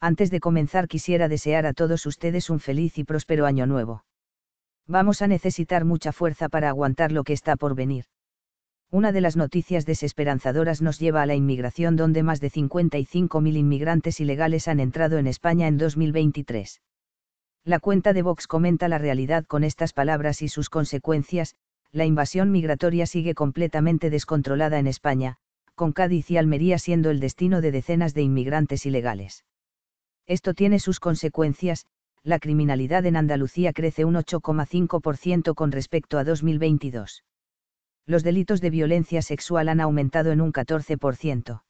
antes de comenzar quisiera desear a todos ustedes un feliz y próspero año nuevo. Vamos a necesitar mucha fuerza para aguantar lo que está por venir. Una de las noticias desesperanzadoras nos lleva a la inmigración donde más de 55.000 inmigrantes ilegales han entrado en España en 2023. La cuenta de Vox comenta la realidad con estas palabras y sus consecuencias, la invasión migratoria sigue completamente descontrolada en España, con Cádiz y Almería siendo el destino de decenas de inmigrantes ilegales. Esto tiene sus consecuencias, la criminalidad en Andalucía crece un 8,5% con respecto a 2022. Los delitos de violencia sexual han aumentado en un 14%.